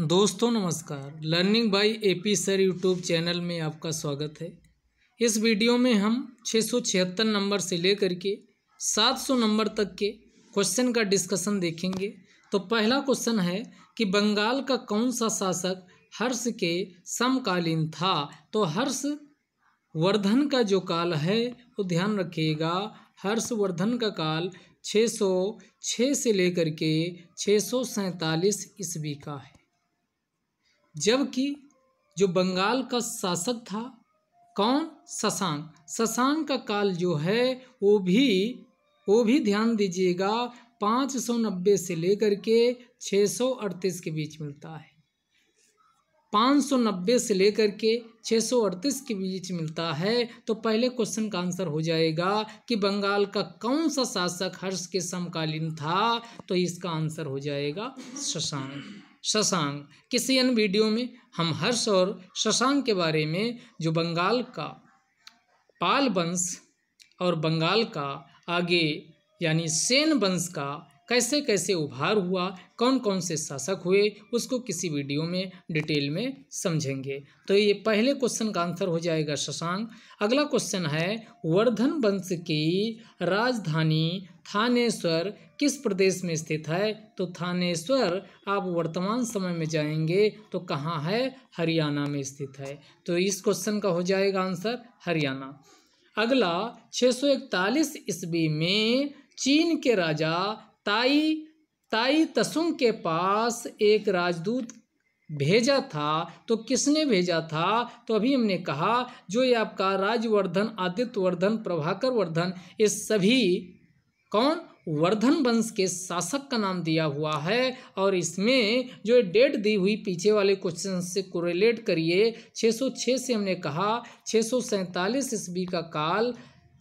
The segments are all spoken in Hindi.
दोस्तों नमस्कार learning by AP sir YouTube channel में आपका स्वागत है इस वीडियो में हम 676 नंबर से लेकर के 700 नंबर तक के क्वेश्चन का डिस्कशन देखेंगे तो पहला क्वेश्चन है कि बंगाल का कौन सा शासक हर्ष के समकालीन था तो हर्ष वर्धन का जो काल है वो ध्यान रखिएगा हर्षवर्धन का काल 606 से लेकर के छः ईस्वी का है जबकि जो बंगाल का शासक था कौन शशांक शशांक का काल जो है वो भी वो भी ध्यान दीजिएगा 590 से लेकर के 638 के बीच मिलता है 590 से लेकर के 638 के बीच मिलता है तो पहले क्वेश्चन का आंसर हो जाएगा कि बंगाल का कौन सा शासक हर्ष के समकालीन था तो इसका आंसर हो जाएगा शशांक शशांक किसी अन्य वीडियो में हम हर्ष और शशांक के बारे में जो बंगाल का पाल वंश और बंगाल का आगे यानी सेन वंश का कैसे कैसे उभार हुआ कौन कौन से शासक हुए उसको किसी वीडियो में डिटेल में समझेंगे तो ये पहले क्वेश्चन का आंसर हो जाएगा शशांक अगला क्वेश्चन है वर्धन वंश की राजधानी थानेश्वर किस प्रदेश में स्थित है तो थानेश्वर आप वर्तमान समय में जाएंगे तो कहाँ है हरियाणा में स्थित है तो इस क्वेश्चन का हो जाएगा आंसर हरियाणा अगला 641 ईस्वी में चीन के राजा ताई ताई तसुंग के पास एक राजदूत भेजा था तो किसने भेजा था तो अभी हमने कहा जो ये आपका राजवर्धन आदित्यवर्धन प्रभाकर वर्धन ये सभी कौन वर्धन वंश के शासक का नाम दिया हुआ है और इसमें जो डेट दी हुई पीछे वाले क्वेश्चन से कोरिलेट करिए 606 से हमने कहा छः ईस्वी का काल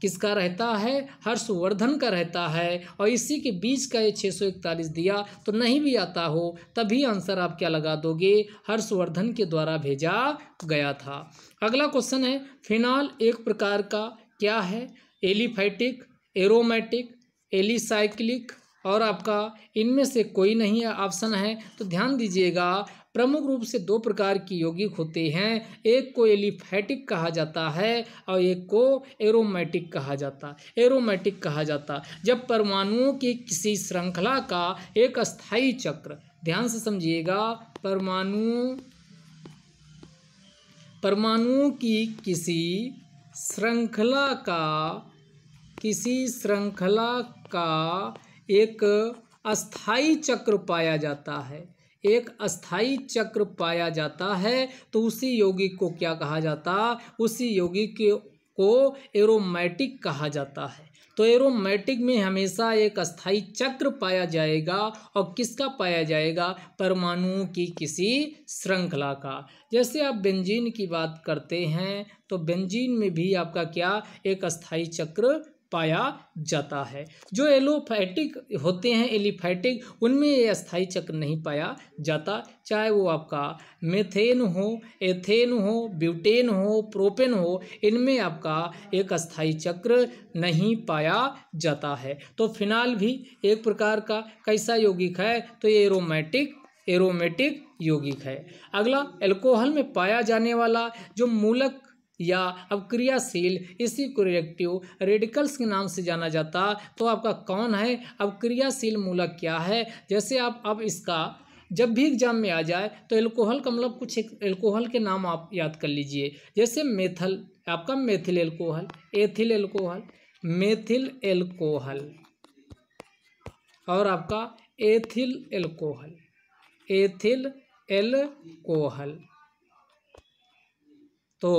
किसका रहता है हर्षवर्धन का रहता है और इसी के बीच का ये 641 दिया तो नहीं भी आता हो तभी आंसर आप क्या लगा दोगे हर्षवर्धन के द्वारा भेजा गया था अगला क्वेश्चन है फिनाल एक प्रकार का क्या है एलिफेटिक एरोमेटिक एलिसाइक्लिक और आपका इनमें से कोई नहीं ऑप्शन है तो ध्यान दीजिएगा प्रमुख रूप से दो प्रकार की यौगिक होते हैं एक को एलिफैटिक कहा जाता है और एक को एरोमेटिक कहा जाता एरोमेटिक कहा जाता जब परमाणुओं की किसी श्रृंखला का एक अस्थाई चक्र ध्यान से समझिएगा परमाणुओं परमाणुओं की किसी श्रृंखला का किसी श्रृंखला का एक अस्थाई चक्र पाया जाता है एक अस्थाई चक्र पाया जाता है तो उसी योगी को क्या कहा जाता उसी योगी के को एरोमैटिक कहा जाता है तो एरोमैटिक में हमेशा एक अस्थाई चक्र पाया जाएगा और किसका पाया जाएगा परमाणुओं की किसी श्रृंखला का जैसे आप बेंजीन की बात करते हैं तो बेंजीन में भी आपका क्या एक अस्थाई चक्र पाया जाता है जो एलोफैटिक होते हैं एलिफैटिक उनमें ये अस्थाई चक्र नहीं पाया जाता चाहे वो आपका मेथेन हो एथेन हो ब्यूटेन हो प्रोपेन हो इनमें आपका एक अस्थाई चक्र नहीं पाया जाता है तो फिनाल भी एक प्रकार का कैसा यौगिक है तो ये एरोमेटिक एरोमेटिक यौगिक है अगला एल्कोहल में पाया जाने वाला जो मूलक या अब क्रियाशील इसी को रिएक्टिव रेडिकल्स के नाम से जाना जाता तो आपका कौन है अब क्रियाशील मूलक क्या है जैसे आप अब इसका जब भी एग्जाम में आ जाए तो एल्कोहल का मतलब कुछ एल्कोहल के नाम आप याद कर लीजिए जैसे मेथल आपका methyl alcohol ethyl alcohol methyl alcohol और आपका एथिल एल्कोहल एथिल एल्कोहल तो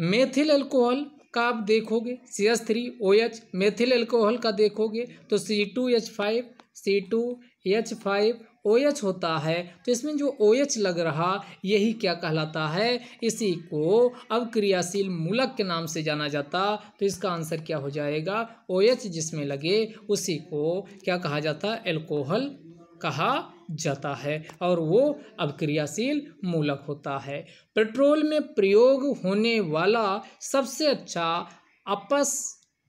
मेथिल अल्कोहल का आप देखोगे C H three O H methyl alcohol का देखोगे तो C two H five C two H five O H होता है तो इसमें जो ओ एच लग रहा यही क्या कहलाता है इसी को अब क्रियाशील मूलक के नाम से जाना जाता तो इसका आंसर क्या हो जाएगा ओ एच जिसमें लगे उसी को क्या कहा जाता एल्कोहल कहा जाता है और वो अब क्रियाशील मूलक होता है पेट्रोल में प्रयोग होने वाला सबसे अच्छा अपस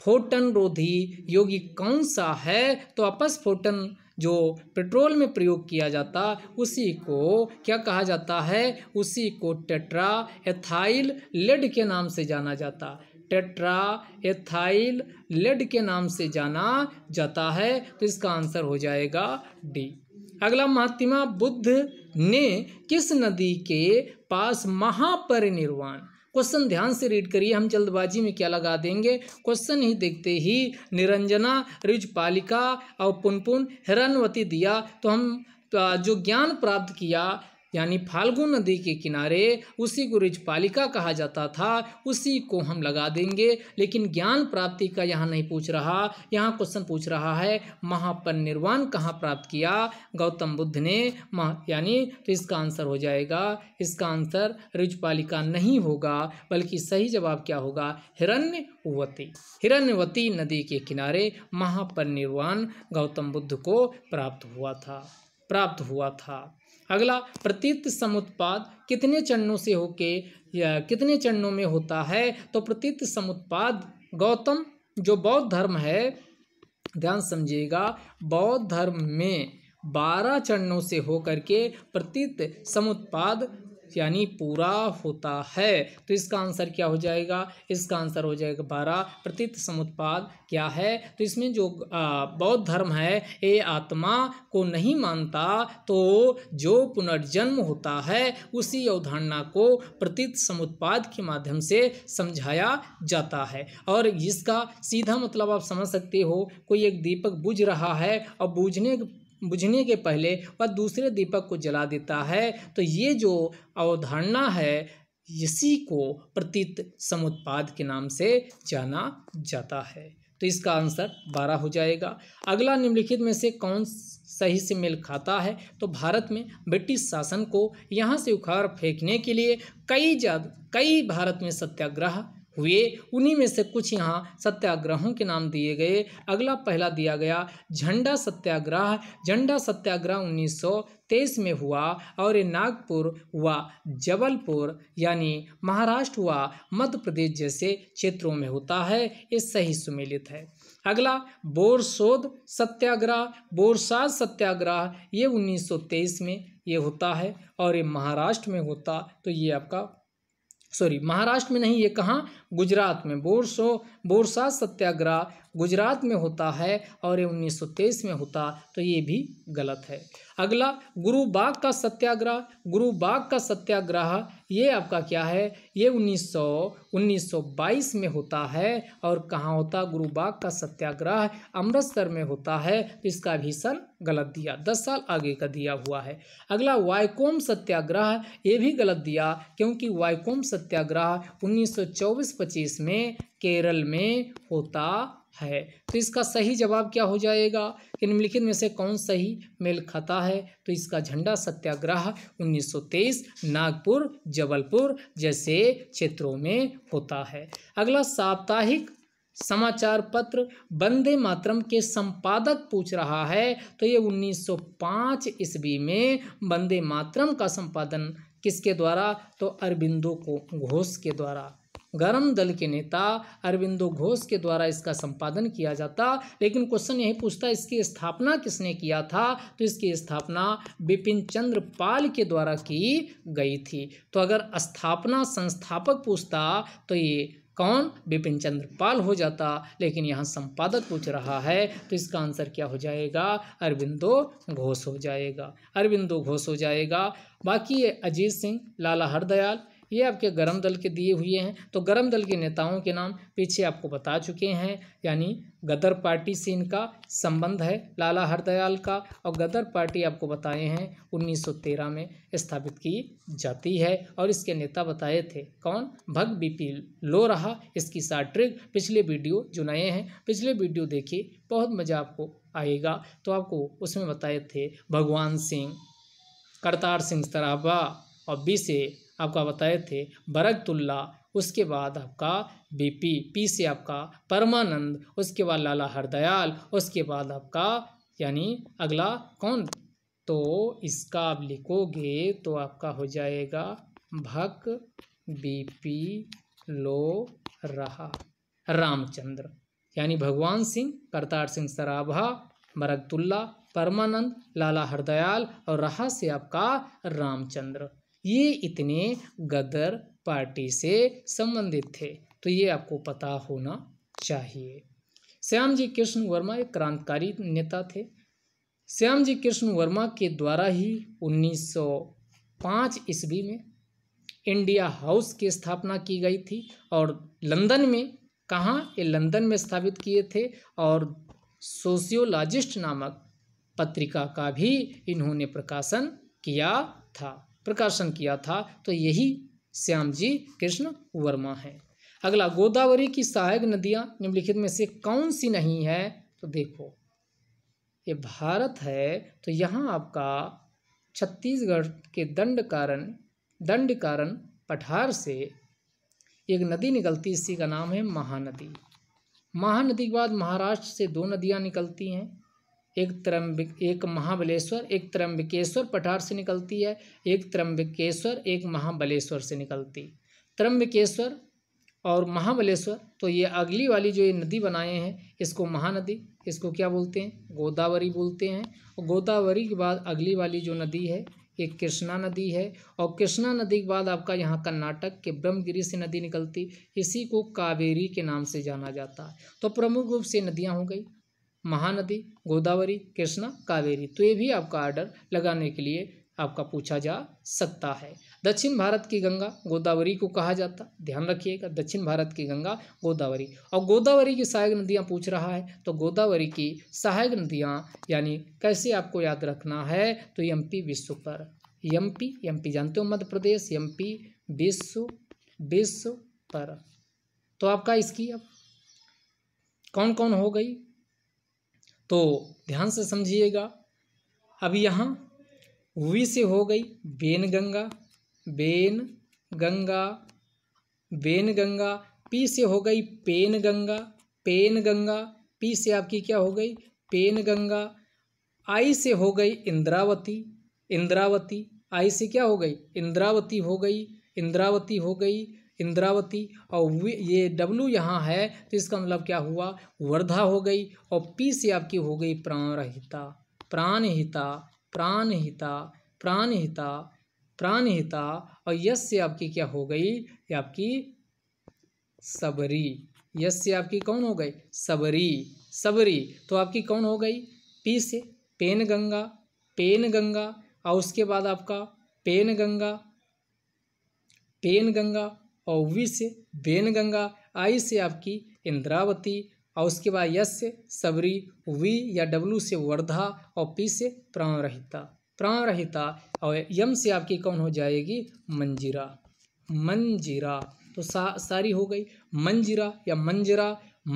फोटन रोधी यौगिक कौन सा है तो अपस फोटन जो पेट्रोल में प्रयोग किया जाता उसी को क्या कहा जाता है उसी को टेट्रा एथाइल लेड के नाम से जाना जाता टेट्रा एथाइल लेड के नाम से जाना जाता है तो इसका आंसर हो जाएगा डी अगला महात्मा बुद्ध ने किस नदी के पास महापरिनिर्वाण क्वेश्चन ध्यान से रीड करिए हम जल्दबाजी में क्या लगा देंगे क्वेश्चन ही देखते ही निरंजना रिजपालिका और पुनपुन हिरणवती दिया तो हम तो, जो ज्ञान प्राप्त किया यानी फाल्गु नदी के किनारे उसी को रिजपालिका कहा जाता था उसी को हम लगा देंगे लेकिन ज्ञान प्राप्ति का यहाँ नहीं पूछ रहा यहाँ क्वेश्चन पूछ रहा है निर्वाण कहाँ प्राप्त किया गौतम बुद्ध ने यानी तो इसका आंसर हो जाएगा इसका आंसर रिजपालिका नहीं होगा बल्कि सही जवाब क्या होगा हिरण्यवती हिरण्यवती नदी के किनारे निर्वाण गौतम बुद्ध को प्राप्त हुआ था प्राप्त हुआ था अगला प्रतीत समुत्पाद कितने चरणों से होके कितने चरणों में होता है तो प्रतीत समुत्पाद गौतम जो बौद्ध धर्म है ध्यान समझिएगा बौद्ध धर्म में बारह चरणों से होकर के प्रतीत समुत्पाद यानी पूरा होता है तो इसका आंसर क्या हो जाएगा इसका आंसर हो जाएगा बारह प्रतीत समुत्पाद क्या है तो इसमें जो बौद्ध धर्म है ये आत्मा को नहीं मानता तो जो पुनर्जन्म होता है उसी अवधारणा को प्रतीत समुत्पाद के माध्यम से समझाया जाता है और इसका सीधा मतलब आप समझ सकते हो कोई एक दीपक बुझ रहा है और बूझने बुझने के पहले वह दूसरे दीपक को जला देता है तो ये जो अवधारणा है इसी को प्रतीत समुत्पाद के नाम से जाना जाता है तो इसका आंसर बारह हो जाएगा अगला निम्नलिखित में से कौन सही से मेल खाता है तो भारत में ब्रिटिश शासन को यहाँ से उखाड़ फेंकने के लिए कई जा कई भारत में सत्याग्रह हुए उन्हीं में से कुछ यहाँ सत्याग्रहों के नाम दिए गए अगला पहला दिया गया झंडा सत्याग्रह झंडा सत्याग्रह 1923 में हुआ और ये नागपुर हुआ जबलपुर यानी महाराष्ट्र हुआ मध्य प्रदेश जैसे क्षेत्रों में होता है ये सही सुमेलित है अगला बोरसोद सत्याग्रह बोरसाद सत्याग्रह ये 1923 में ये होता है और ये महाराष्ट्र में होता तो ये आपका सॉरी महाराष्ट्र में नहीं ये कहाँ गुजरात में बोरसो बोरसा सत्याग्रह गुजरात में होता है और ये तेईस में होता तो ये भी गलत है अगला गुरु बाग का सत्याग्रह गुरु बाग का सत्याग्रह ये आपका क्या है ये 1900 1922 में होता है और कहाँ होता गुरु बाग का सत्याग्रह अमृतसर में होता है तो इसका भी सन गलत दिया दस साल आगे का दिया हुआ है अगला वाइकोम सत्याग्रह ये भी गलत दिया क्योंकि वाइकोम सत्याग्रह 1924-25 में केरल में होता है तो इसका सही जवाब क्या हो जाएगा कि निम्नलिखित में से कौन सही मेल खाता है तो इसका झंडा सत्याग्रह 1923 नागपुर जबलपुर जैसे क्षेत्रों में होता है अगला साप्ताहिक समाचार पत्र वंदे मातरम के संपादक पूछ रहा है तो ये 1905 ईस्वी में वंदे मातरम का संपादन किसके द्वारा तो अरबिंदो को घोष के द्वारा गरम दल के नेता अरविंदो घोष के द्वारा इसका संपादन किया जाता लेकिन क्वेश्चन यही पूछता इसकी स्थापना किसने किया था तो इसकी स्थापना बिपिन चंद्र पाल के द्वारा की गई थी तो अगर स्थापना संस्थापक पूछता तो ये कौन बिपिन चंद्र पाल हो जाता लेकिन यहाँ संपादक पूछ रहा है तो इसका आंसर क्या हो जाएगा अरविंदो घोष हो जाएगा अरविंदो घोष हो जाएगा बाकी अजीत सिंह लाला हरदयाल ये आपके गर्म दल के दिए हुए हैं तो गर्म दल के नेताओं के नाम पीछे आपको बता चुके हैं यानी गदर पार्टी से इनका संबंध है लाला हरदयाल का और गदर पार्टी आपको बताए हैं 1913 में स्थापित की जाती है और इसके नेता बताए थे कौन भग बीपी लो रहा इसकी साट्रिक पिछले वीडियो जो नए हैं पिछले वीडियो देखिए बहुत मज़ा आपको आएगा तो आपको उसमें बताए थे भगवान सिंह करतार सिंह सराबा और बी से आपका बताए थे बरकतुल्ला उसके बाद आपका बीपी पी से आपका परमानंद उसके बाद लाला हरदयाल उसके बाद आपका यानी अगला कौन तो इसका आप लिखोगे तो आपका हो जाएगा भक बीपी लो रहा रामचंद्र यानी भगवान सिंह करतार सिंह सराभा बरकतुल्ला परमानंद लाला हरदयाल और रहा से आपका रामचंद्र ये इतने गदर पार्टी से संबंधित थे तो ये आपको पता होना चाहिए श्याम जी कृष्ण वर्मा एक क्रांतिकारी नेता थे श्याम जी कृष्ण वर्मा के द्वारा ही 1905 ईस्वी में इंडिया हाउस की स्थापना की गई थी और लंदन में कहाँ ये लंदन में स्थापित किए थे और सोशियोलॉजिस्ट नामक पत्रिका का भी इन्होंने प्रकाशन किया था प्रकाशन किया था तो यही श्याम जी कृष्ण वर्मा हैं अगला गोदावरी की सहायक नदियाँ निम्नलिखित में से कौन सी नहीं है तो देखो ये भारत है तो यहाँ आपका छत्तीसगढ़ के दंड कारण दंड कारण पठार से एक नदी निकलती इसी का नाम है महानदी महानदी के बाद महाराष्ट्र से दो नदियाँ निकलती हैं एक त्रम्बिक एक महाबलेश्वर एक त्रम्बिकेश्वर पठार से निकलती है एक त्रम्बिकेश्वर एक महाबलेश्वर से निकलती त्रम्बिकेश्वर और महाबलेश्वर तो ये अगली वाली जो ये नदी बनाए हैं इसको महानदी इसको क्या बोलते हैं गोदावरी बोलते हैं और गोदावरी के बाद अगली वाली जो नदी है ये कृष्णा नदी है और कृष्णा नदी के बाद आपका यहाँ कर्नाटक के ब्रह्मगिरी से नदी निकलती इसी को कावेरी के नाम से जाना जाता है तो प्रमुख रूप से नदियाँ हो गई महानदी गोदावरी कृष्णा कावेरी तो ये भी आपका आर्डर लगाने के लिए आपका पूछा जा सकता है दक्षिण भारत की गंगा गोदावरी को कहा जाता ध्यान रखिएगा दक्षिण भारत की गंगा गोदावरी और गोदावरी की सहायक नदियाँ पूछ रहा है तो गोदावरी की सहायक नदियाँ यानी कैसे आपको याद रखना है तो एम पी विश्व पर एम पी एम पी जानते हो मध्य प्रदेश एम पी विश्व विश्व पर तो आपका इसकी अब कौन कौन हो गई तो ध्यान से समझिएगा अब यहाँ वी से हो गई Wainganga Wainganga Wainganga P से हो गई Penganga Penganga P से आपकी क्या हो गई पेन गंगा आई से हो गई इंद्रावती इंद्रावती आई से क्या हो गई इंद्रावती हो गई इंद्रावती हो गई इंद्रावती और ये डब्लू यहाँ है तो इसका मतलब क्या हुआ वर्धा हो गई और पी से आपकी हो गई प्राणहिता प्राणहिता प्राणहिता प्राणहिता प्राणहिता और यश से आपकी क्या हो गई आपकी सबरी यश से आपकी कौन हो गई सबरी सबरी तो आपकी कौन हो गई पी से पेन गंगा पेन गंगा और उसके बाद आपका पेन गंगा पेन गंगा और वी से बेनगंगा आई से आपकी इंद्रावती और उसके बाद यस से सबरी वी या डब्लू से वर्धा और पी से प्राण प्राण रहिता और यम से आपकी कौन हो जाएगी मंजिरा मंजिरा तो सा सारी हो गई मंजिरा या मंजरा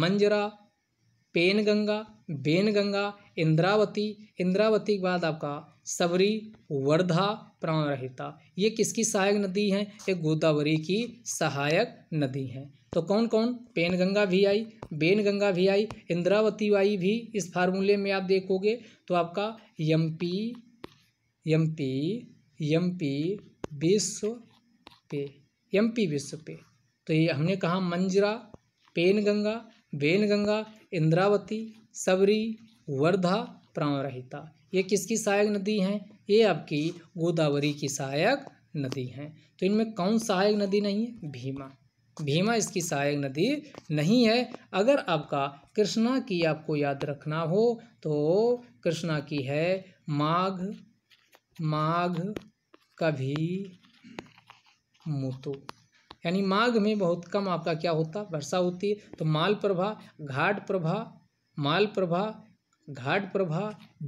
मंजरा पेनगंगा बेनगंगा इंद्रावती इंद्रावती के बाद आपका सबरी वर्धा प्राणरहिता ये किसकी सहायक नदी है ये गोदावरी की सहायक नदी है तो कौन कौन पेनगंगा भी आई बेनगंगा भी आई इंद्रावती वाई भी इस फार्मूले में आप देखोगे तो आपका M P M P M P विश्व पे एम पी विश्व पे तो ये हमने कहा मंजरा पेनगंगा बेनगंगा इंद्रावती सबरी वर्धा प्राणरहिता ये किसकी सहायक नदी हैं ये आपकी गोदावरी की सहायक नदी हैं तो इनमें कौन सहायक नदी नहीं है भीमा भीमा इसकी सहायक नदी नहीं है अगर आपका कृष्णा की आपको याद रखना हो तो कृष्णा की है माघ माघ कभी मुतु यानी माघ में बहुत कम आपका क्या होता वर्षा होती है तो माल प्रभा घाट प्रभा माल प्रभा घाट प्रभा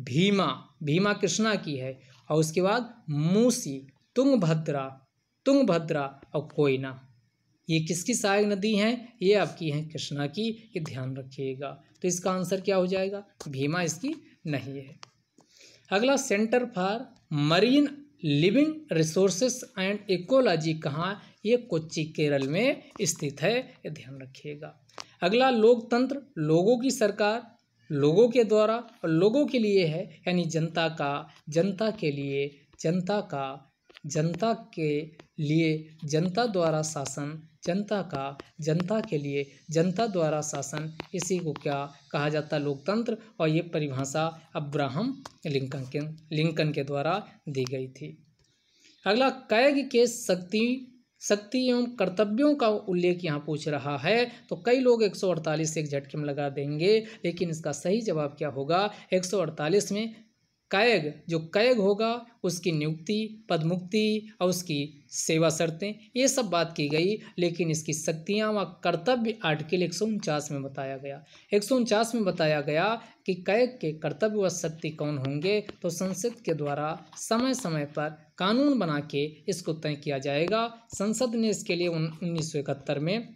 भीमा भीमा कृष्णा की है और उसके बाद मूसी तुंगभद्रा तुंगभद्रा और कोयना ये किसकी सहायक नदी हैं ये आपकी हैं कृष्णा की ये ध्यान रखिएगा तो इसका आंसर क्या हो जाएगा भीमा इसकी नहीं है अगला centre for marine living resources and ecology कहाँ ये कोच्चि केरल में स्थित है ये ध्यान रखिएगा अगला लोकतंत्र लोगों की सरकार लोगों के द्वारा और लोगों के लिए है यानी जनता का जनता के लिए जनता का जनता के लिए जनता द्वारा शासन जनता का जनता के लिए जनता द्वारा शासन इसी को क्या कहा जाता है लोकतंत्र और ये परिभाषा अब्राहम लिंकन के लिंकन के द्वारा दी गई थी अगला कैग के शक्ति शक्ति एवं कर्तव्यों का उल्लेख यहाँ पूछ रहा है तो कई लोग 148 से एक झटके में लगा देंगे लेकिन इसका सही जवाब क्या होगा 148 में कैग जो कैग होगा उसकी नियुक्ति पदमुक्ति और उसकी सेवा शर्तें ये सब बात की गई लेकिन इसकी शक्तियाँ व कर्तव्य आर्टिकल एक में बताया गया एक में बताया गया कि कैग के कर्तव्य व शक्ति कौन होंगे तो संसद के द्वारा समय समय पर कानून बना के इसको तय किया जाएगा संसद ने इसके लिए उन्नीस में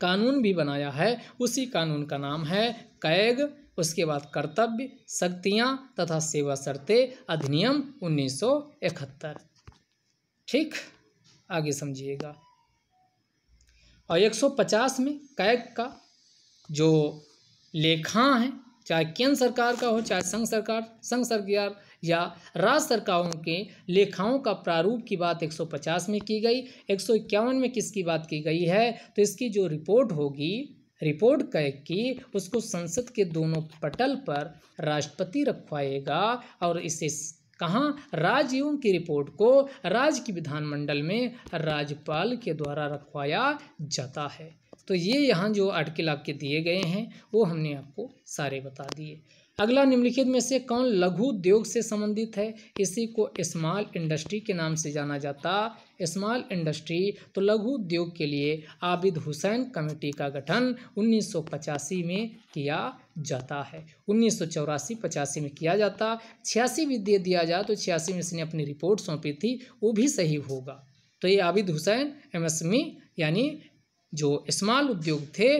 कानून भी बनाया है उसी कानून का नाम है कैग उसके बाद कर्तव्य शक्तियाँ तथा सेवा शर्तें अधिनियम 1971 ठीक आगे समझिएगा और 150 में कैग का जो लेखा है चाहे केंद्र सरकार का हो चाहे संघ सरकार संघ सरकार या राज्य सरकारों के लेखाओं का प्रारूप की बात 150 में की गई एक में किसकी बात की गई है तो इसकी जो रिपोर्ट होगी रिपोर्ट कि उसको संसद के दोनों पटल पर राष्ट्रपति रखवाएगा और इसे कहाँ राज्यों की रिपोर्ट को राज्य की विधानमंडल में राज्यपाल के द्वारा रखवाया जाता है तो ये यहाँ जो आर्टिकल आपके दिए गए हैं वो हमने आपको सारे बता दिए अगला निम्नलिखित में से कौन लघु उद्योग से संबंधित है इसी को स्मॉल इंडस्ट्री के नाम से जाना जाता स्मॉल इंडस्ट्री तो लघु उद्योग के लिए आबिद हुसैन कमेटी का गठन उन्नीस में किया जाता है उन्नीस सौ चौरासी पचासी में किया जाता छियासी भी दे दिया जाए तो छियासी में इसने अपनी रिपोर्ट सौंपी थी वो भी सही होगा तो ये आबिद हुसैन एमएसएमई e, यानी जो स्मॉल उद्योग थे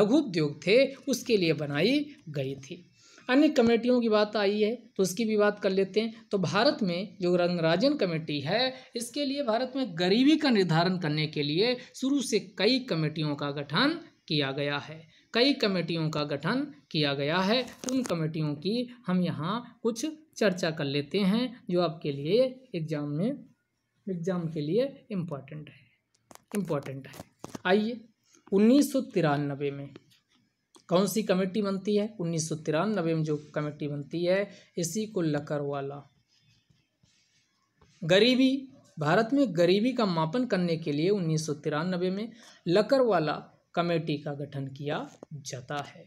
लघु उद्योग थे उसके लिए बनाई गई थी अन्य कमेटियों की बात आई है तो उसकी भी बात कर लेते हैं तो भारत में जो रंगराजन कमेटी है इसके लिए भारत में गरीबी का निर्धारण करने के लिए शुरू से कई कमेटियों का गठन किया गया है कई कमेटियों का गठन किया गया है उन कमेटियों की हम यहाँ कुछ चर्चा कर लेते हैं जो आपके लिए एग्ज़ाम में एग्ज़ाम के लिए इम्पॉर्टेंट है इम्पॉर्टेंट है आइए उन्नीस में कौन सी कमेटी बनती है उन्नीस में जो कमेटी बनती है इसी को लकर वाला गरीबी भारत में गरीबी का मापन करने के लिए उन्नीस में लकरवाला कमेटी का गठन किया जाता है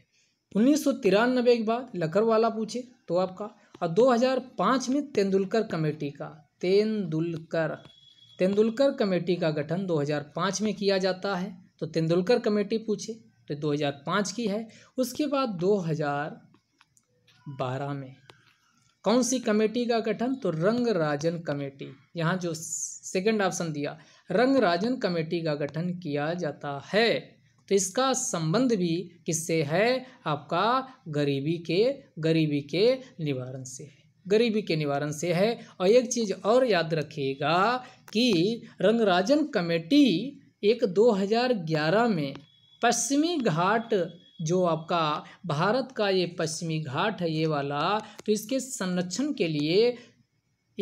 उन्नीस के बाद लकरवाला पूछे तो आपका और 2005 में तेंदुलकर कमेटी का तेंदुलकर तेंदुलकर कमेटी का गठन 2005 में किया जाता है तो तेंदुलकर कमेटी पूछे तो 2005 की है उसके बाद 2012 में कौन सी कमेटी का गठन तो रंग राजन कमेटी यहाँ जो सेकंड ऑप्शन दिया रंग राजन कमेटी का गठन किया जाता है तो इसका संबंध भी किससे है आपका गरीबी के गरीबी के निवारण से है गरीबी के निवारण से है और एक चीज़ और याद रखिएगा कि रंगराजन कमेटी एक 2011 में पश्चिमी घाट जो आपका भारत का ये पश्चिमी घाट है ये वाला तो इसके संरक्षण के लिए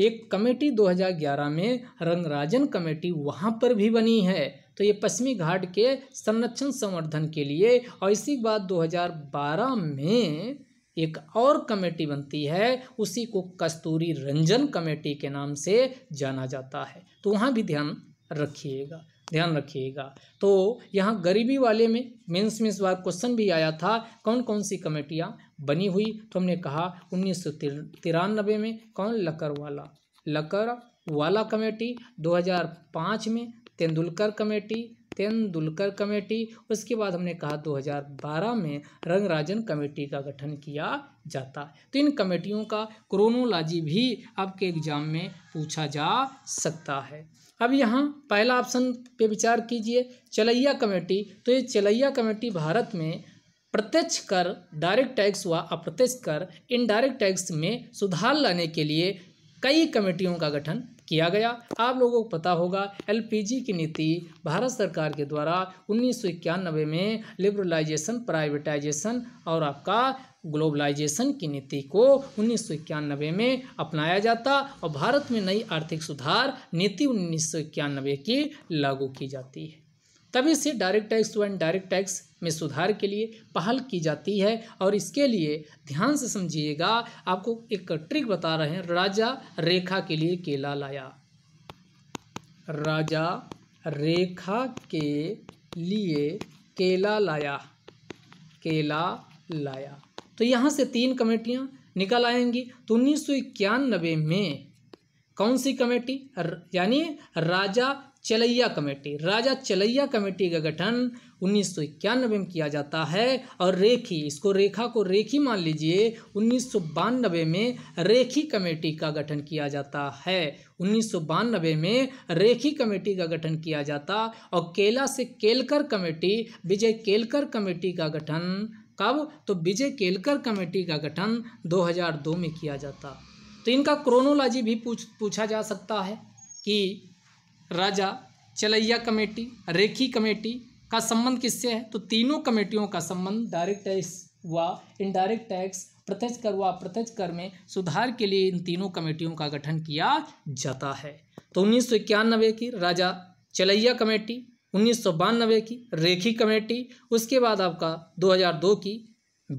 एक कमेटी 2011 में रंगराजन कमेटी वहाँ पर भी बनी है तो ये पश्चिमी घाट के संरक्षण संवर्धन के लिए और इसी बात 2012 में एक और कमेटी बनती है उसी को कस्तूरी रंजन कमेटी के नाम से जाना जाता है तो वहाँ भी ध्यान रखिएगा ध्यान रखिएगा तो यहाँ गरीबी वाले में मेंस में इस बार क्वेश्चन भी आया था कौन कौन सी कमेटियाँ बनी हुई तो हमने कहा उन्नीस सौ तिरानबे में कौन लकर वाला लकर वाला कमेटी 2005 में तेंदुलकर कमेटी तेंदुलकर कमेटी उसके बाद हमने कहा 2012 में रंगराजन कमेटी का गठन किया जाता तो इन कमेटियों का क्रोनोलॉजी भी आपके एग्जाम में पूछा जा सकता है अब यहाँ पहला ऑप्शन पे विचार कीजिए चलैया कमेटी तो ये चलैया कमेटी भारत में प्रत्यक्ष कर डायरेक्ट टैक्स व अप्रत्यक्ष कर इनडायरेक्ट टैक्स में सुधार लाने के लिए कई कमेटियों का गठन किया गया आप लोगों को पता होगा एलपीजी की नीति भारत सरकार के द्वारा उन्नीस में लिबरलाइजेशन प्राइवेटाइजेशन और आपका ग्लोबलाइजेशन की नीति को उन्नीस में अपनाया जाता और भारत में नई आर्थिक सुधार नीति उन्नीस की लागू की जाती है तभी से direct tax to and direct tax में सुधार के लिए पहल की जाती है और इसके लिए ध्यान से समझिएगा आपको एक ट्रिक बता रहे हैं राजा रेखा के लिए केला लाया राजा रेखा के लिए केला लाया केला लाया तो यहाँ से तीन कमेटियाँ निकल आएंगी तो उन्नीस में कौन सी कमेटी यानी राजा चलैया कमेटी राजा चलैया कमेटी का गठन उन्नीस सौ इक्यानबे में किया जाता है और रेखी इसको रेखा को रेखी मान लीजिए उन्नीस सौ बानबे में रेखी कमेटी का गठन किया जाता है उन्नीस सौ में रेखी कमेटी का गठन किया जाता और केला से केलकर कमेटी विजय केलकर कमेटी का गठन कब तो विजय केलकर कमेटी का गठन 2002 में किया जाता तो इनका क्रोनोलॉजी भी पूछ पूछा जा सकता है कि राजा चलैया कमेटी रेखी कमेटी का संबंध किससे है तो तीनों कमेटियों का संबंध डायरेक्ट टैक्स व इनडायरेक्ट टैक्स प्रत्यक्ष कर व अप्रत्यक्ष कर में सुधार के लिए इन तीनों कमेटियों का गठन किया जाता है तो उन्नीस की राजा चलैया कमेटी उन्नीस की रेखी कमेटी उसके बाद आपका 2002 की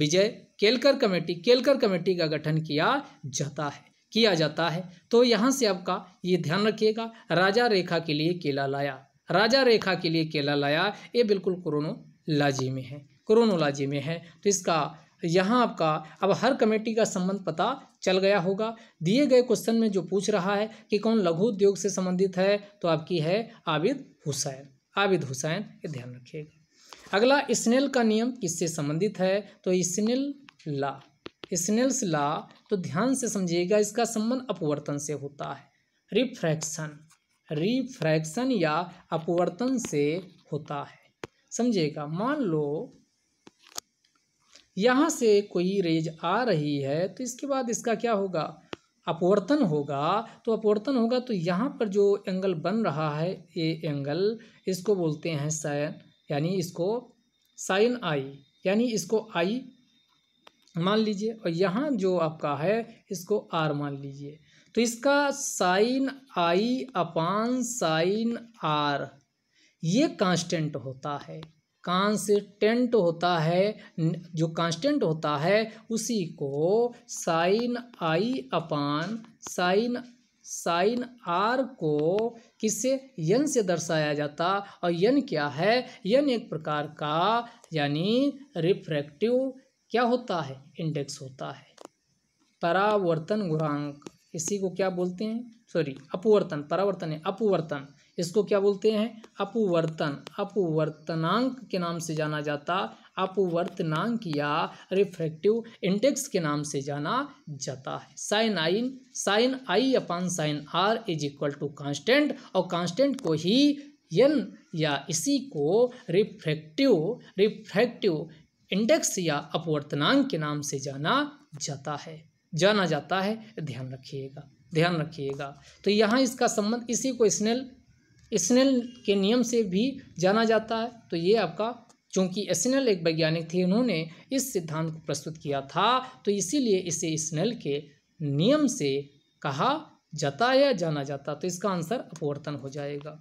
विजय केलकर कमेटी केलकर कमेटी का गठन किया जाता है किया जाता है तो यहाँ से आपका ये ध्यान रखिएगा राजा रेखा के लिए केला लाया राजा रेखा के लिए केला लाया ये बिल्कुल क्रोनोलाजी में है क्रोनोलाजी में है तो इसका यहाँ आपका अब हर कमेटी का संबंध पता चल गया होगा दिए गए क्वेश्चन में जो पूछ रहा है कि कौन लघु उद्योग से संबंधित है तो आपकी है आबिद हुसैन आबिद हुसैन ये ध्यान रखिएगा अगला स्नेल का नियम किससे संबंधित है तो स्नेल ला स्नेल्स ला तो ध्यान से समझिएगा इसका संबंध अपवर्तन से होता है रिफ्रैक्शन रिफ्रैक्शन या अपवर्तन से होता है समझिएगा मान लो यहाँ से कोई रेज आ रही है तो इसके बाद इसका क्या होगा अपवर्तन होगा तो अपवर्तन होगा तो यहाँ पर जो एंगल बन रहा है ये एंगल इसको बोलते हैं साइन यानी इसको साइन आई यानी इसको आई मान लीजिए और यहाँ जो आपका है इसको आर मान लीजिए तो इसका sine i upon sine r ये कांस्टेंट होता है कांस्टेंट होता है जो कांस्टेंट होता है उसी को sine i upon sine sine r को किसे यन से दर्शाया जाता और यन क्या है यन एक प्रकार का यानी रिफ्रैक्टिव क्या होता है इंडेक्स होता है परावर्तन गुणांक इसी को क्या बोलते हैं सॉरी अपवर्तन परावर्तन है अपवर्तन इसको क्या बोलते हैं अपवर्तन अपवर्तनांक के नाम से जाना जाता अपवर्तनांक या रिफ्रैक्टिव इंडेक्स के नाम से जाना जाता है sine i sine i upon sine r is equal to constant और कांस्टेंट को ही यन या इसी को रिफ्रैक्टिव रिफ्रैक्टिव इंडेक्स या अपवर्तनांक के नाम से जाना जाता है जाना जाता है ध्यान रखिएगा ध्यान रखिएगा तो यहाँ इसका संबंध इसी को स्नेल स्नेल के नियम से भी जाना जाता है तो ये आपका चूंकि स्नेल एक वैज्ञानिक थे उन्होंने इस सिद्धांत को प्रस्तुत किया था तो इसीलिए इसे स्नेल के नियम से कहा जाता या जाना जाता तो इसका आंसर अपवर्तन हो जाएगा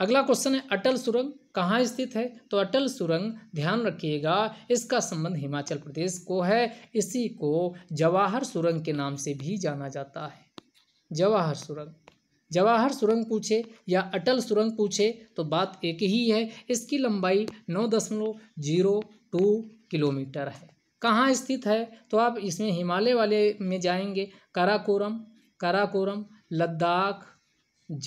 अगला क्वेश्चन है अटल सुरंग कहाँ स्थित है तो अटल सुरंग ध्यान रखिएगा इसका संबंध हिमाचल प्रदेश को है इसी को जवाहर सुरंग के नाम से भी जाना जाता है जवाहर सुरंग जवाहर सुरंग पूछे या अटल सुरंग पूछे तो बात एक ही है इसकी लंबाई नौ दशमलव जीरो टू किलोमीटर है कहाँ स्थित है तो आप इसमें हिमालय वाले में जाएंगे काराकोरम काराकोरम लद्दाख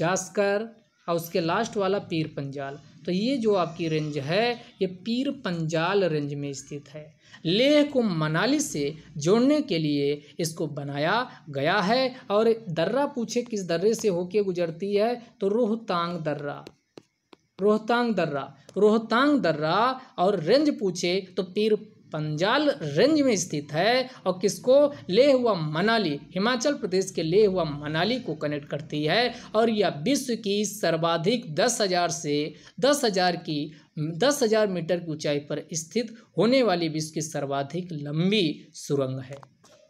जास्कर और हाँ, उसके लास्ट वाला पीर पंजाल तो ये जो आपकी रेंज है ये पीर पंजाल रेंज में स्थित है लेह को मनाली से जोड़ने के लिए इसको बनाया गया है और दर्रा पूछे किस दर्रे से होके गुजरती है तो रोहतांग दर्रा रोहतांग दर्रा रोहतांग दर्रा और रेंज पूछे तो पीर पंजाल रेंज में स्थित है और किसको लेह हुआ मनाली हिमाचल प्रदेश के लेह हुआ मनाली को कनेक्ट करती है और यह विश्व की सर्वाधिक दस हज़ार से दस हज़ार की दस हज़ार मीटर की ऊंचाई पर स्थित होने वाली विश्व की सर्वाधिक लंबी सुरंग है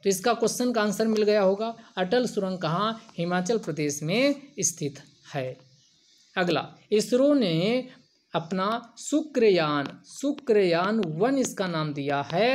तो इसका क्वेश्चन का आंसर मिल गया होगा अटल सुरंग कहाँ हिमाचल प्रदेश में स्थित है अगला इसरो ने अपना शुक्रयान शुक्रयान वन इसका नाम दिया है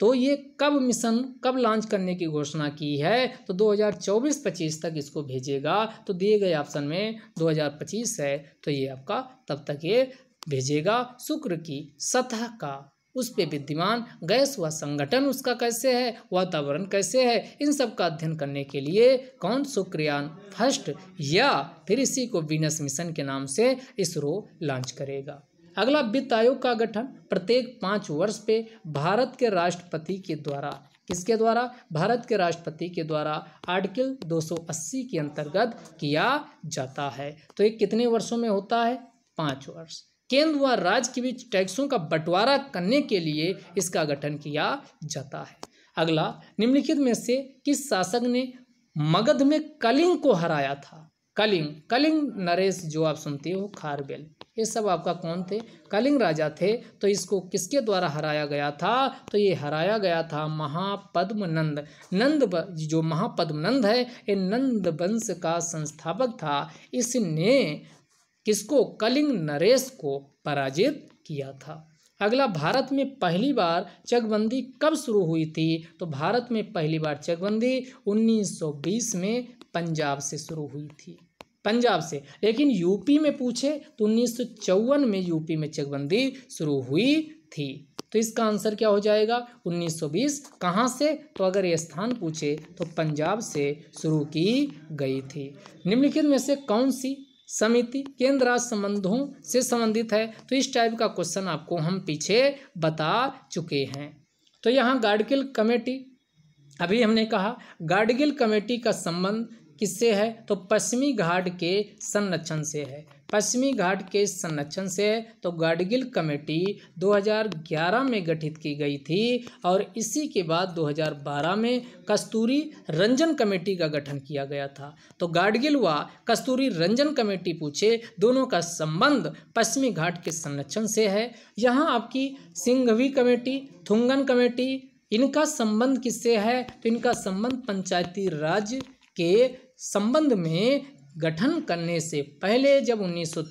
तो ये कब मिशन कब लॉन्च करने की घोषणा की है तो 2024-25 तक इसको भेजेगा तो दिए गए ऑप्शन में 2025 है तो ये आपका तब तक ये भेजेगा शुक्र की सतह का उस पर विद्यमान गैस व संगठन उसका कैसे है वातावरण कैसे है इन सब का अध्ययन करने के लिए कौन सुक्रियान फर्स्ट या फिर इसी को वीनस मिशन के नाम से इसरो लॉन्च करेगा अगला वित्त आयोग का गठन प्रत्येक पाँच वर्ष पे भारत के राष्ट्रपति के द्वारा किसके द्वारा भारत के राष्ट्रपति के द्वारा आर्टिकल 280 के अंतर्गत किया जाता है तो ये कितने वर्षों में होता है पाँच वर्ष केंद्र व राज्य के बीच टैक्सों का बंटवारा करने के लिए इसका गठन किया जाता है अगला निम्नलिखित में से किस शासक ने मगध में कलिंग को हराया था कलिंग कलिंग नरेश जो आप सुनते हो खारबेल ये सब आपका कौन थे कलिंग राजा थे तो इसको किसके द्वारा हराया गया था तो ये हराया गया था महापद्म नंद नंद जो महापद्म नंद है ये नंद वंश का संस्थापक था इसने किसको कलिंग नरेश को पराजित किया था अगला भारत में पहली बार चकबंदी कब शुरू हुई थी तो भारत में पहली बार चकबंदी 1920 में पंजाब से शुरू हुई थी पंजाब से लेकिन यूपी में पूछे तो उन्नीस में यूपी में चकबंदी शुरू हुई थी तो इसका आंसर क्या हो जाएगा 1920 कहाँ से तो अगर ये स्थान पूछे तो पंजाब से शुरू की गई थी निम्नलिखित में से कौन सी समिति केंद्र राज्य संबंधों से संबंधित है तो इस टाइप का क्वेश्चन आपको हम पीछे बता चुके हैं तो यहाँ गाडगिल कमेटी अभी हमने कहा गाडगिल कमेटी का संबंध किससे है तो पश्चिमी घाट के संरक्षण से है पश्चिमी घाट के संरक्षण से तो गाडगिल कमेटी 2011 में गठित की गई थी और इसी के बाद 2012 में कस्तूरी रंजन कमेटी का गठन किया गया था तो गाडगिल व कस्तूरी रंजन कमेटी पूछे दोनों का संबंध पश्चिमी घाट के संरक्षण से है यहाँ आपकी सिंघवी कमेटी थुंगन कमेटी इनका संबंध किससे है तो इनका संबंध पंचायती राज के संबंध में गठन करने से पहले जब उन्नीस सौ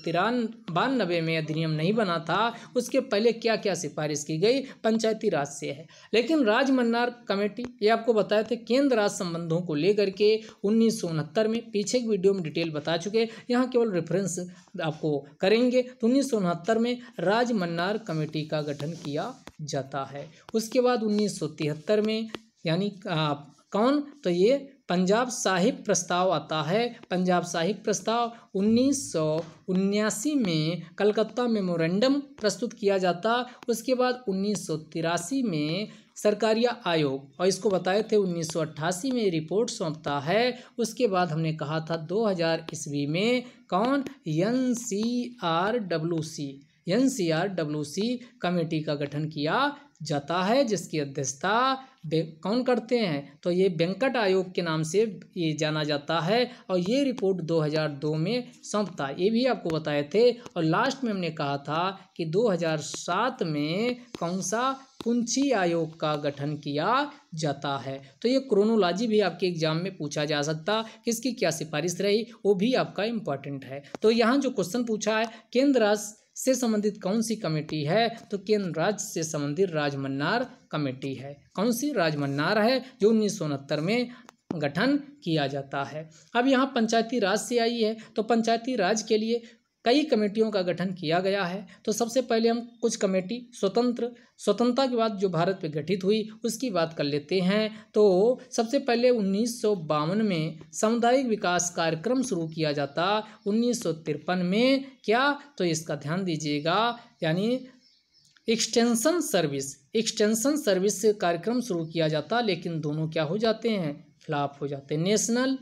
बानबे में अधिनियम नहीं बना था उसके पहले क्या क्या सिफारिश की गई पंचायती राज से है लेकिन राज मन्नार कमेटी ये आपको बताए थे केंद्र राज संबंधों को लेकर के उन्नीस में पीछे की वीडियो में डिटेल बता चुके यहाँ केवल रेफरेंस आपको करेंगे तो उन्नीस में राज मन्नार कमेटी का गठन किया जाता है उसके बाद उन्नीस में यानी कौन तो ये पंजाब साहिब प्रस्ताव आता है पंजाब साहिब प्रस्ताव उन्नीस में कलकत्ता मेमोरेंडम प्रस्तुत किया जाता उसके बाद उन्नीस में सरकारिया आयोग और इसको बताए थे 1988 में रिपोर्ट सौंपता है उसके बाद हमने कहा था 2000 ईस्वी में कौन N C R W C N C R W C committee का गठन किया जाता है जिसकी अध्यक्षता कौन करते हैं तो ये वेंकट आयोग के नाम से ये जाना जाता है और ये रिपोर्ट 2002 में सौंपता ये भी आपको बताए थे और लास्ट में हमने कहा था कि 2007 में कौन सा पुंछी आयोग का गठन किया जाता है तो ये क्रोनोलॉजी भी आपके एग्जाम में पूछा जा सकता किसकी क्या सिफारिश रही वो भी आपका इम्पॉर्टेंट है तो यहाँ जो क्वेश्चन पूछा है केंद्र से संबंधित कौन सी कमेटी है तो केंद्र राज्य से संबंधित राजमन्नार कमेटी है कौन सी राजमन्नार है जो उन्नीस में गठन किया जाता है अब यहाँ पंचायती राज से आई है तो पंचायती राज के लिए कई कमेटियों का गठन किया गया है तो सबसे पहले हम कुछ कमेटी स्वतंत्र स्वतंत्रता के बाद जो भारत में गठित हुई उसकी बात कर लेते हैं तो सबसे पहले उन्नीस में सामुदायिक विकास कार्यक्रम शुरू किया जाता उन्नीस में क्या तो इसका ध्यान दीजिएगा यानी एक्सटेंशन सर्विस एक्सटेंशन सर्विस कार्यक्रम शुरू किया जाता लेकिन दोनों क्या हो जाते हैं फ्लाप हो जाते नेशनल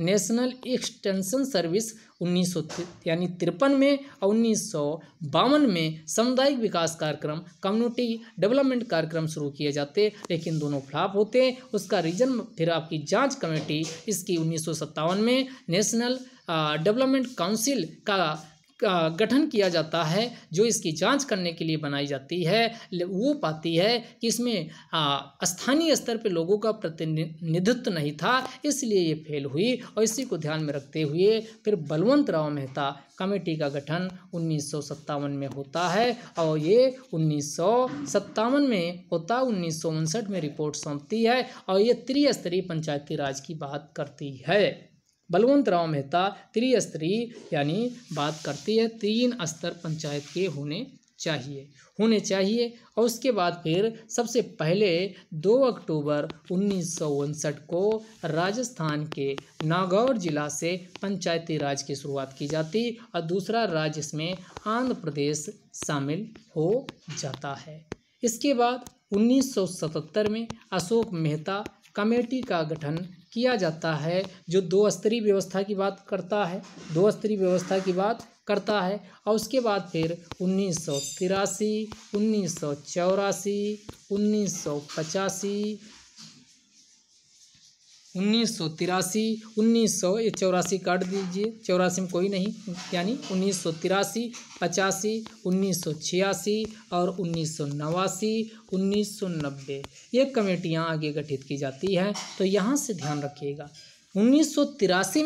नेशनल एक्सटेंशन सर्विस उन्नीस यानी तिरपन में और उन्नीस बावन में सामुदायिक विकास कार्यक्रम कम्युनिटी डेवलपमेंट कार्यक्रम शुरू किए जाते लेकिन दोनों फ्लाप होते हैं उसका रीज़न फिर आपकी जांच कमेटी इसकी उन्नीस में नेशनल डेवलपमेंट काउंसिल का गठन किया जाता है जो इसकी जांच करने के लिए बनाई जाती है वो पाती है कि इसमें स्थानीय स्तर पर लोगों का प्रतिनिधित्व नहीं था इसलिए ये फेल हुई और इसी को ध्यान में रखते हुए फिर बलवंत राव मेहता कमेटी का गठन उन्नीस में होता है और ये उन्नीस में होता उन्नीस में रिपोर्ट सौंपती है और ये त्रिस्तरीय पंचायती राज की बात करती है बलवंत राव मेहता त्रिस्तरीय यानी बात करती है तीन स्तर पंचायत के होने चाहिए होने चाहिए और उसके बाद फिर सबसे पहले दो अक्टूबर उन्नीस को राजस्थान के नागौर जिला से पंचायती राज की शुरुआत की जाती और दूसरा राज्य इसमें आंध्र प्रदेश शामिल हो जाता है इसके बाद 1977 में अशोक मेहता कमेटी का गठन किया जाता है जो दो स्तरीय व्यवस्था की बात करता है दो स्तरीय व्यवस्था की बात करता है और उसके बाद फिर उन्नीस सौ तिरासी उन्नीस सौ चौरासी उन्नीस सौ पचासी उन्नीस सौ तिरासी उन्नीस सौ ये चौरासी काट दीजिए चौरासी में कोई नहीं यानी उन्नीस सौ तिरासी पचासी उन्नीस सौ छियासी और उन्नीस सौ नवासी उन्नीस सौ नब्बे ये कमेटियाँ आगे गठित की जाती हैं तो यहाँ से ध्यान रखिएगा उन्नीस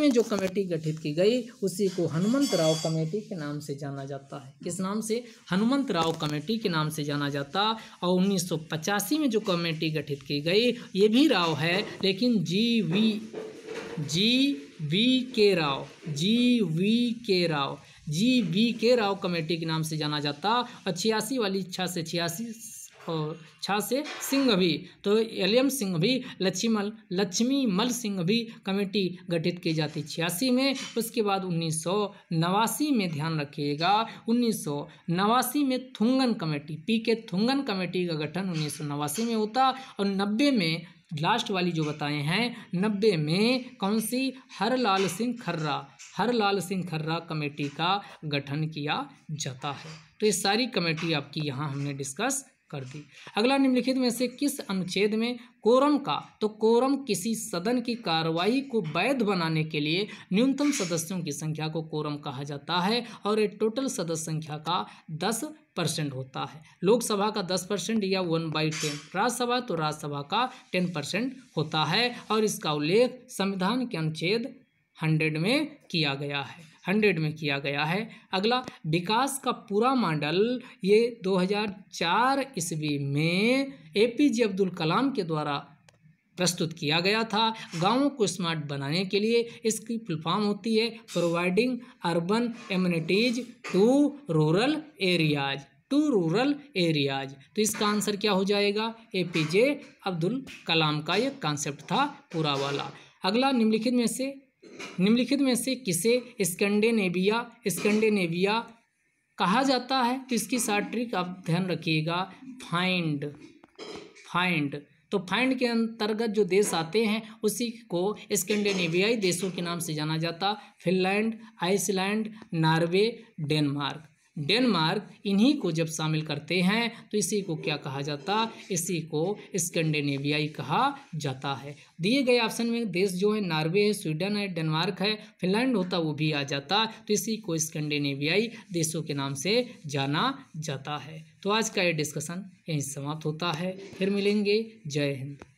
में जो कमेटी गठित की गई उसी को हनुमंत राव कमेटी के नाम से जाना जाता है किस नाम से हनुमंत राव कमेटी के नाम से जाना जाता और उन्नीस में जो कमेटी गठित की गई ये भी राव है लेकिन जी वी जी वी के राव जी वी के राव जी वी के राव कमेटी के नाम से जाना जाता और छियासी वाली इच्छा से छियासी और छा से सिंह भी तो एलियम सिंह भी लक्ष्मीमल लक्ष्मीमल सिंह भी कमेटी गठित की जाती छियासी में उसके बाद उन्नीस सौ नवासी में ध्यान रखिएगा उन्नीस सौ नवासी में थुंगन कमेटी पी के थुंगन कमेटी का गठन उन्नीस सौ नवासी में होता और नब्बे में लास्ट वाली जो बताए हैं नब्बे में कौन सी हरलाल सिंह खर्रा हरलाल सिंह खर्रा कमेटी का गठन किया जाता है तो ये सारी कमेटी आपकी यहाँ हमने डिस्कस कर दी अगला निम्नलिखित में से किस अनुच्छेद में कोरम का तो कोरम किसी सदन की कार्रवाई को वैध बनाने के लिए न्यूनतम सदस्यों की संख्या को कोरम कहा जाता है और ये टोटल सदस्य संख्या का दस परसेंट होता है लोकसभा का दस परसेंट या वन बाई टेन राज्यसभा तो राज्यसभा का टेन परसेंट होता है और इसका उल्लेख संविधान के अनुच्छेद हंड्रेड में किया गया है हंड्रेड में किया गया है अगला विकास का पूरा मॉडल ये 2004 ईस्वी में ए पी जे अब्दुल कलाम के द्वारा प्रस्तुत किया गया था गांवों को स्मार्ट बनाने के लिए इसकी फुलफॉर्म होती है providing urban amenities to rural areas to rural areas तो इसका आंसर क्या हो जाएगा ए पी जे अब्दुल कलाम का ये कॉन्सेप्ट था पूरा वाला अगला निम्नलिखित में से निम्नलिखित में से किसे स्कैंडेनेविया स्कैंडेनेविया कहा जाता है तो इसकी शार्ट ट्रिक आप ध्यान रखिएगा फाइंड फाइंड तो फाइंड के अंतर्गत जो देश आते हैं उसी को स्कैंडिनेवियाई देशों के नाम से जाना जाता Finland Iceland Norway Denmark Denmark इन्हीं को जब शामिल करते हैं तो इसी को क्या कहा जाता इसी को स्कैंडिनेवियाई कहा जाता है दिए गए ऑप्शन में देश जो है नॉर्वे है स्वीडन है डेनमार्क है फिनलैंड होता वो भी आ जाता तो इसी को स्कैंडिनेवियाई देशों के नाम से जाना जाता है तो आज का ये डिस्कशन यहीं समाप्त होता है फिर मिलेंगे जय हिंद